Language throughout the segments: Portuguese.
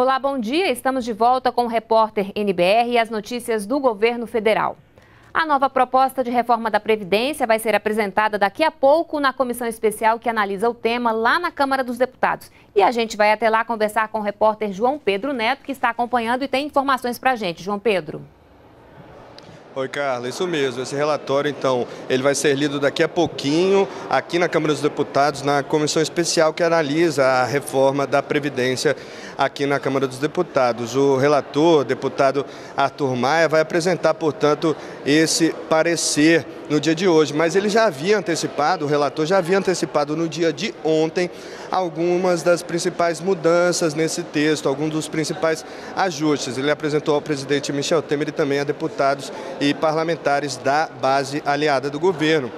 Olá, bom dia. Estamos de volta com o repórter NBR e as notícias do governo federal. A nova proposta de reforma da Previdência vai ser apresentada daqui a pouco na comissão especial que analisa o tema lá na Câmara dos Deputados. E a gente vai até lá conversar com o repórter João Pedro Neto, que está acompanhando e tem informações para a gente. João Pedro. Oi, Carla, isso mesmo. Esse relatório, então, ele vai ser lido daqui a pouquinho aqui na Câmara dos Deputados, na comissão especial que analisa a reforma da Previdência aqui na Câmara dos Deputados. O relator, deputado Arthur Maia, vai apresentar, portanto, esse parecer no dia de hoje, mas ele já havia antecipado, o relator já havia antecipado no dia de ontem algumas das principais mudanças nesse texto, alguns dos principais ajustes. Ele apresentou ao presidente Michel Temer e também a deputados e parlamentares da base aliada do governo.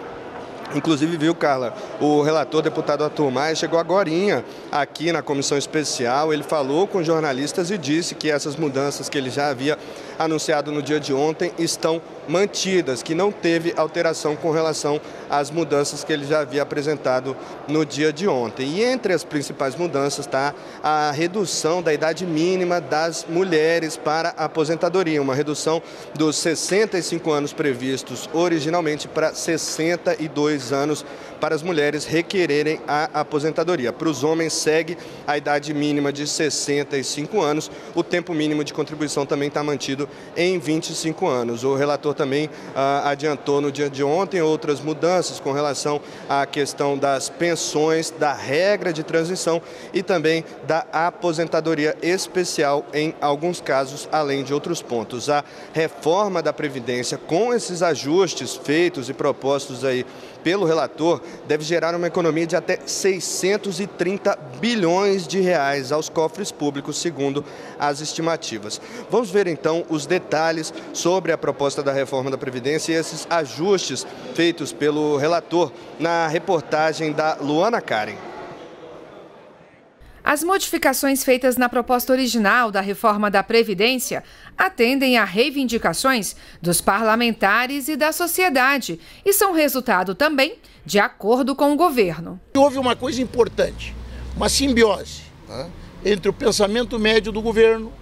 Inclusive, viu, Carla, o relator deputado Arthur Maia chegou agorinha aqui na comissão especial, ele falou com jornalistas e disse que essas mudanças que ele já havia anunciado no dia de ontem estão mantidas, que não teve alteração com relação às mudanças que ele já havia apresentado no dia de ontem. E entre as principais mudanças está a redução da idade mínima das mulheres para a aposentadoria, uma redução dos 65 anos previstos originalmente para 62 anos para as mulheres requererem a aposentadoria. Para os homens segue a idade mínima de 65 anos, o tempo mínimo de contribuição também está mantido em 25 anos. O relator também ah, adiantou no dia de ontem outras mudanças com relação à questão das pensões, da regra de transição e também da aposentadoria especial em alguns casos, além de outros pontos. A reforma da Previdência, com esses ajustes feitos e propostos aí pelo relator, deve gerar uma economia de até 630 bilhões de reais aos cofres públicos, segundo as estimativas. Vamos ver então os detalhes sobre a proposta da reforma da Previdência e esses ajustes feitos pelo relator na reportagem da Luana Karen. As modificações feitas na proposta original da reforma da Previdência atendem a reivindicações dos parlamentares e da sociedade e são resultado também de acordo com o governo. Houve uma coisa importante, uma simbiose entre o pensamento médio do governo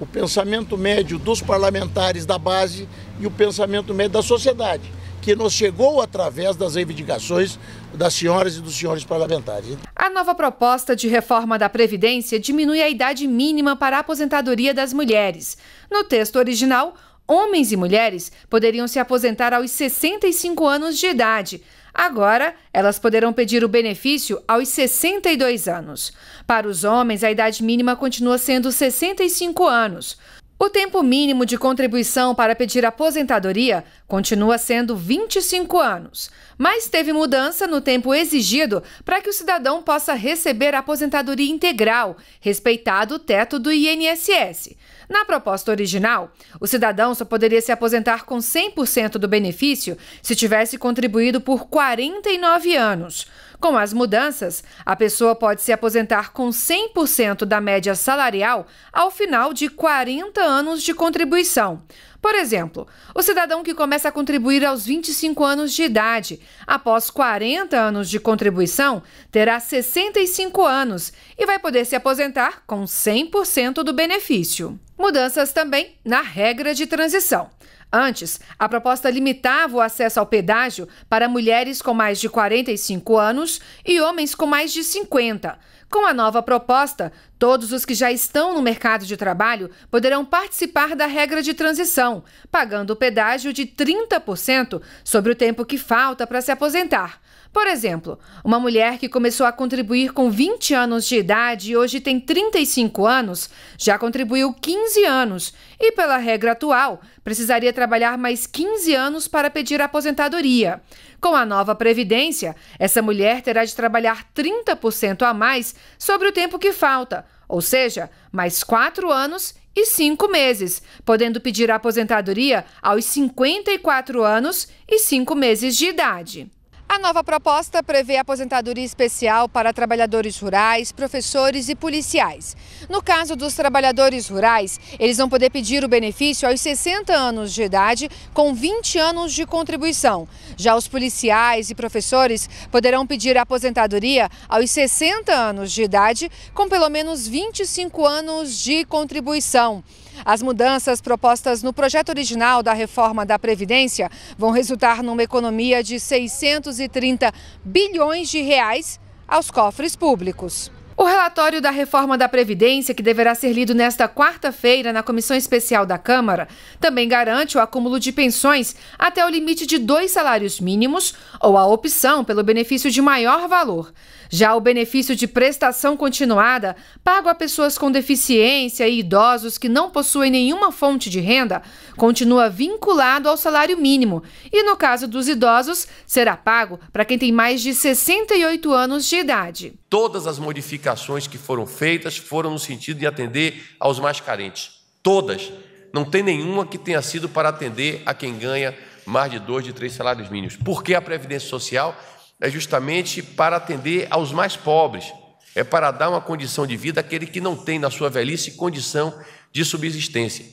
o pensamento médio dos parlamentares da base e o pensamento médio da sociedade, que nos chegou através das reivindicações das senhoras e dos senhores parlamentares. A nova proposta de reforma da Previdência diminui a idade mínima para a aposentadoria das mulheres. No texto original, homens e mulheres poderiam se aposentar aos 65 anos de idade Agora, elas poderão pedir o benefício aos 62 anos. Para os homens, a idade mínima continua sendo 65 anos. O tempo mínimo de contribuição para pedir aposentadoria continua sendo 25 anos, mas teve mudança no tempo exigido para que o cidadão possa receber a aposentadoria integral, respeitado o teto do INSS. Na proposta original, o cidadão só poderia se aposentar com 100% do benefício se tivesse contribuído por 49 anos. Com as mudanças, a pessoa pode se aposentar com 100% da média salarial ao final de 40 anos anos de contribuição. Por exemplo, o cidadão que começa a contribuir aos 25 anos de idade, após 40 anos de contribuição, terá 65 anos e vai poder se aposentar com 100% do benefício. Mudanças também na regra de transição. Antes, a proposta limitava o acesso ao pedágio para mulheres com mais de 45 anos e homens com mais de 50. Com a nova proposta, todos os que já estão no mercado de trabalho poderão participar da regra de transição, pagando o pedágio de 30% sobre o tempo que falta para se aposentar. Por exemplo, uma mulher que começou a contribuir com 20 anos de idade e hoje tem 35 anos, já contribuiu 15 anos e, pela regra atual, precisaria trabalhar mais 15 anos para pedir aposentadoria. Com a nova Previdência, essa mulher terá de trabalhar 30% a mais sobre o tempo que falta, ou seja, mais 4 anos e 5 meses, podendo pedir aposentadoria aos 54 anos e 5 meses de idade. A nova proposta prevê aposentadoria especial para trabalhadores rurais, professores e policiais. No caso dos trabalhadores rurais, eles vão poder pedir o benefício aos 60 anos de idade, com 20 anos de contribuição. Já os policiais e professores poderão pedir aposentadoria aos 60 anos de idade, com pelo menos 25 anos de contribuição. As mudanças propostas no projeto original da reforma da Previdência vão resultar numa economia de 600 230 bilhões de reais aos cofres públicos. O relatório da reforma da Previdência, que deverá ser lido nesta quarta-feira na Comissão Especial da Câmara, também garante o acúmulo de pensões até o limite de dois salários mínimos ou a opção pelo benefício de maior valor. Já o benefício de prestação continuada, pago a pessoas com deficiência e idosos que não possuem nenhuma fonte de renda, continua vinculado ao salário mínimo e, no caso dos idosos, será pago para quem tem mais de 68 anos de idade. Todas as modificações que foram feitas foram no sentido de atender aos mais carentes. Todas. Não tem nenhuma que tenha sido para atender a quem ganha mais de dois, de três salários mínimos. Porque a Previdência Social é justamente para atender aos mais pobres. É para dar uma condição de vida àquele que não tem na sua velhice condição de subsistência.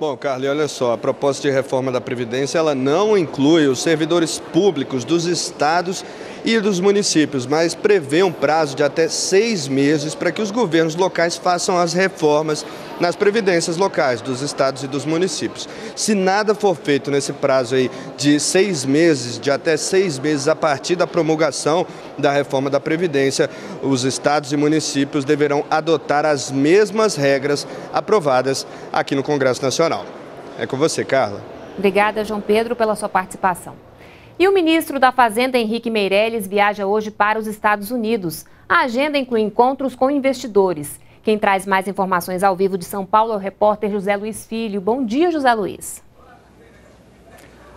Bom, Carly, olha só, a proposta de reforma da Previdência, ela não inclui os servidores públicos dos estados e dos municípios, mas prevê um prazo de até seis meses para que os governos locais façam as reformas nas previdências locais dos estados e dos municípios. Se nada for feito nesse prazo aí de seis meses, de até seis meses a partir da promulgação da reforma da Previdência, os estados e municípios deverão adotar as mesmas regras aprovadas aqui no Congresso Nacional. É com você, Carla. Obrigada, João Pedro, pela sua participação. E o ministro da Fazenda, Henrique Meirelles, viaja hoje para os Estados Unidos. A agenda inclui encontros com investidores. Quem traz mais informações ao vivo de São Paulo é o repórter José Luiz Filho. Bom dia, José Luiz.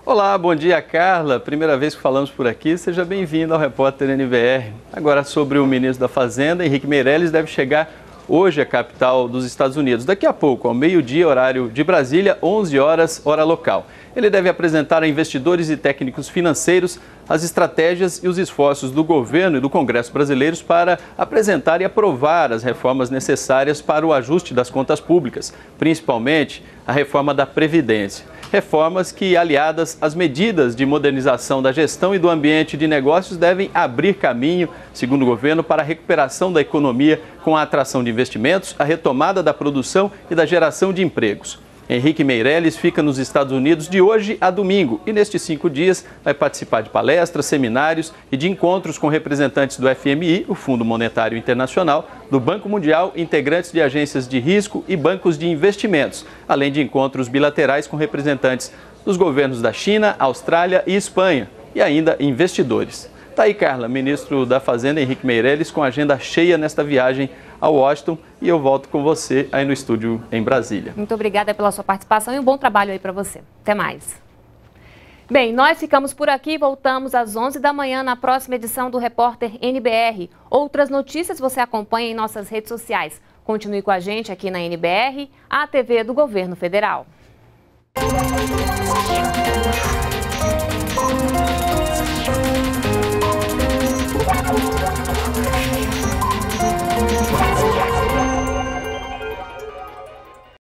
Olá, bom dia, Carla. Primeira vez que falamos por aqui, seja bem-vindo ao Repórter NBR. Agora sobre o ministro da Fazenda, Henrique Meirelles deve chegar hoje a é capital dos Estados Unidos. Daqui a pouco, ao meio-dia, horário de Brasília, 11 horas, hora local. Ele deve apresentar a investidores e técnicos financeiros as estratégias e os esforços do governo e do Congresso brasileiros para apresentar e aprovar as reformas necessárias para o ajuste das contas públicas, principalmente a reforma da Previdência. Reformas que, aliadas às medidas de modernização da gestão e do ambiente de negócios, devem abrir caminho, segundo o governo, para a recuperação da economia com a atração de investimentos, a retomada da produção e da geração de empregos. Henrique Meirelles fica nos Estados Unidos de hoje a domingo e nestes cinco dias vai participar de palestras, seminários e de encontros com representantes do FMI, o Fundo Monetário Internacional, do Banco Mundial, integrantes de agências de risco e bancos de investimentos, além de encontros bilaterais com representantes dos governos da China, Austrália e Espanha e ainda investidores. Tá aí, Carla, ministro da Fazenda Henrique Meirelles, com agenda cheia nesta viagem a Washington e eu volto com você aí no estúdio em Brasília. Muito obrigada pela sua participação e um bom trabalho aí para você. Até mais. Bem, nós ficamos por aqui, voltamos às 11 da manhã na próxima edição do Repórter NBR. Outras notícias você acompanha em nossas redes sociais. Continue com a gente aqui na NBR, a TV do Governo Federal.